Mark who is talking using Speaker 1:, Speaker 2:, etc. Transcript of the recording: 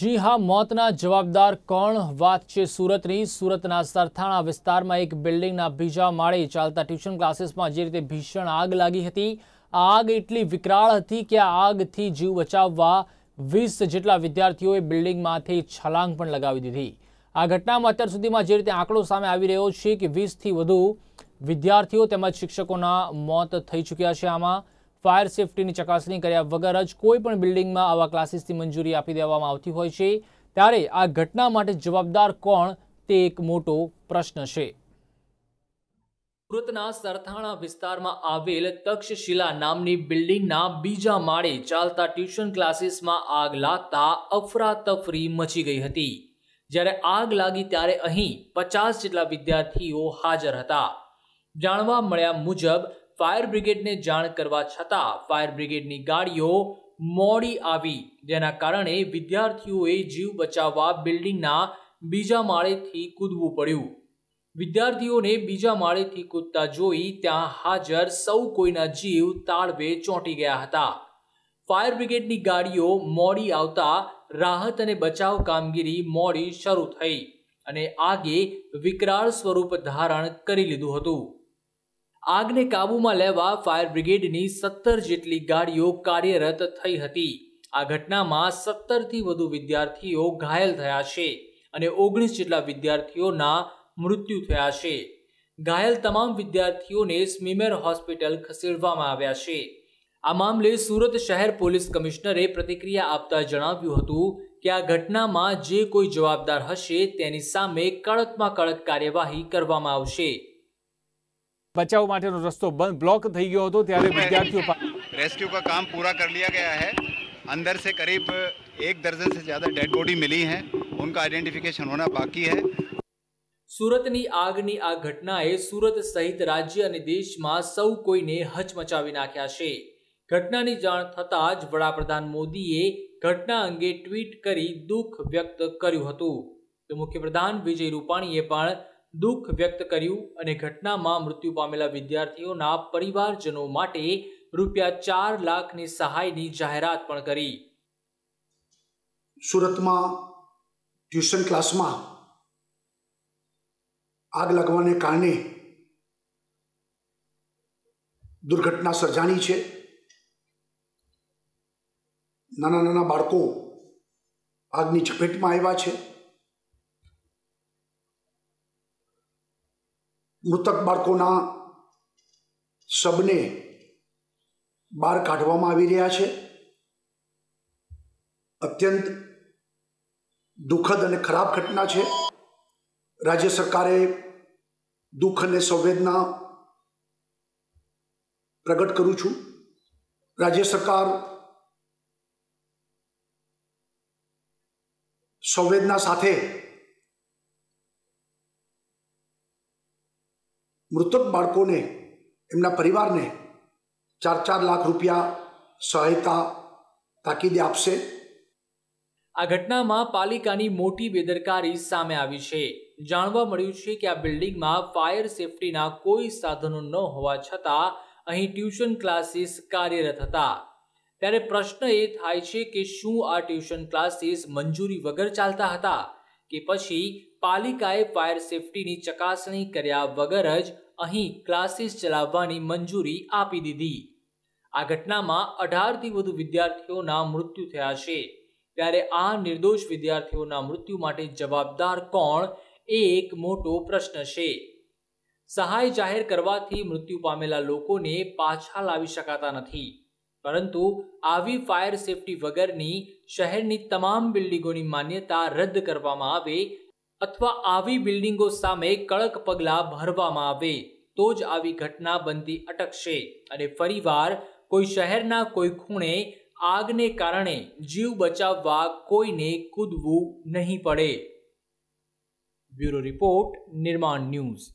Speaker 1: જી હા મોતના જવાબદાર કોણ વાત છે સુરતની સુરતના સરથાણા વિસ્તારમાં એક બિલ્ડિંગના બીજા માળે ચાલતા ટ્યુશન ક્લાસીસમાં જે રીતે ભીષણ આગ લાગી હતી આ આગ એટલી વિકરાળ હતી કે આ આગથી જીવ બચાવવા વીસ જેટલા વિદ્યાર્થીઓએ બિલ્ડિંગમાંથી છલાંગ પણ લગાવી દીધી આ ઘટનામાં અત્યાર સુધીમાં જે રીતે આંકડો સામે આવી રહ્યો છે કે વીસથી વધુ વિદ્યાર્થીઓ તેમજ શિક્ષકોના મોત થઈ ચૂક્યા છે આમાં ફાયર સેફટીની ચકાસણી કર્યા વગર જ કોઈ પણ બિલ્ડિંગમાં આવા ક્લાસીસની મંજૂરી આપી દેવામાં આવતી હોય છે ત્યારે આ ઘટના માટે જવાબદાર કોણ તે એક મોટો પ્રશ્ન છે સુરતના સરથાણા વિસ્તારમાં આવેલ તક્ષશિલા નામની બિલ્ડિંગના બીજા માળે ચાલતા ટ્યુશન ક્લાસીસમાં આગ લાગતા અફરાતફરી મચી ગઈ હતી જ્યારે આગ લાગી ત્યારે અહીં પચાસ જેટલા વિદ્યાર્થીઓ હાજર હતા જાણવા મળ્યા મુજબ ફાયર બ્રિગેડને જાણ કરવા છતાં ફાયર બ્રિગેડની ગાડીઓ મોડી આવી જેના કારણે વિદ્યાર્થીઓએ જીવ બચાવવા બિલ્ડિંગના બીજા માળેથી કૂદવું પડ્યું વિદ્યાર્થીઓને બીજા માળેથી કૂદતા જોઈ ત્યાં હાજર સૌ કોઈના જીવ તાળવે ચોંટી ગયા હતા ફાયર બ્રિગેડની ગાડીઓ મોડી આવતા રાહત અને બચાવ કામગીરી મોડી શરૂ થઈ અને આગે વિકરાળ સ્વરૂપ ધારણ કરી લીધું હતું આગને કાબૂમાં લેવા ફાયર બ્રિગેડની સત્તર જેટલી ગાડીઓ કાર્યરત થઈ હતી આ ઘટનામાં સત્તરથી વધુ વિદ્યાર્થીઓ ઘાયલ થયા છે અને ઓગણીસ જેટલા વિદ્યાર્થીઓના મૃત્યુ થયા છે ઘાયલ તમામ વિદ્યાર્થીઓને સ્મીમેર હોસ્પિટલ ખસેડવામાં આવ્યા છે આ મામલે સુરત શહેર પોલીસ કમિશનરે પ્રતિક્રિયા આપતા જણાવ્યું હતું કે આ ઘટનામાં જે કોઈ જવાબદાર હશે તેની સામે કડકમાં કડક કાર્યવાહી કરવામાં આવશે બચાવ માટેનો રસ્તો બંધ બ્લોક થઈ ગયો હતો ત્યારે વિદ્યાર્થીઓ
Speaker 2: રેસ્ક્યू का काम पूरा कर लिया गया है अंदर से करीब एक दर्जन से ज्यादा डेड बॉडी मिली है उनका आइडेंटिफिकेशन होना
Speaker 1: बाकी है સુરતની આગની આ ઘટનાએ સુરત સહિત રાજ્ય અને દેશમાં સૌ કોઈને હચમચાવી નાખ્યા છે ઘટનાની જાણ થતાં જ વડાપ્રધાન મોદીએ ઘટના અંગે ટ્વીટ કરી દુઃખ વ્યક્ત કર્યું હતું તો મુખ્યપ્રધાન વિજય રૂપાણીએ પણ દુઃખ વ્યક્ત કર્યું અને ઘટનામાં મૃત્યુ પામેલા વિદ્યાર્થીઓના પરિવારજનો માટે રૂપિયા ચાર લાખની સહાયની જાહેરાત પણ કરી
Speaker 2: સુરતમાં ટ્યુશન ક્લાસમાં આગ લાગવાને કારણે દુર્ઘટના સર્જાણી છે નાના નાના બાળકો આગની ઝપેટમાં આવ્યા છે મૃતક બાળકોના શબને બહાર કાઢવામાં આવી રહ્યા છે અત્યંત દુઃખદ અને ખરાબ ઘટના છે રાજ્ય સરકારે દુઃખ અને સંવેદના પ્રગટ કરું છું રાજ્ય સરકાર સંવેદના સાથે મૃતક બાળકોને એમના પરિવારને ચાર ચાર લાખ રૂપિયા સહાયતા તાકીદે આપશે
Speaker 1: આ ઘટનામાં પાલિકાની મોટી બેદરકારી સામે આવી છે જાણવા મળ્યું છે કે આ બિલ્ડિંગમાં ફાયર સેફટીના કોઈ સાધનો ન હોવા છતાં અહીં ટ્યુશન ક્લાસીસ કાર્યરત હતા ત્યારે પ્રશ્ન એ થાય છે કે શું આ ટ્યુશન ક્લાસીસ મંજૂરી વગર ચાલતા હતા કે પછી પાલિકાએ ફાયર સેફટીની ચકાસણી કર્યા વગર જ અહીં ક્લાસીસ ચલાવવાની મંજૂરી આપી દીધી આ ઘટનામાં અઢારથી વધુ વિદ્યાર્થીઓના મૃત્યુ થયા છે ત્યારે આ નિર્દોષ વિદ્યાર્થીઓના મૃત્યુ માટે જવાબદાર કોણ એ એક મોટો પ્રશ્ન છે સહાય જાહેર કરવાથી મૃત્યુ પામેલા લોકોને પાછા લાવી શકાતા નથી પરંતુ આવી ફાયર સેફટી વગરની શહેરની તમામ બિલ્ડિંગોની માન્યતા રદ કરવામાં આવે અથવા આવી બિલ્ડિંગો સામે કડક પગલાં ભરવામાં આવે તો જ આવી ઘટના બનતી અટકશે અને ફરીવાર કોઈ શહેરના કોઈ ખૂણે આગને કારણે જીવ બચાવવા કોઈને કૂદવું નહીં પડે બ્યુરો રિપોર્ટ નિર્માણ ન્યૂઝ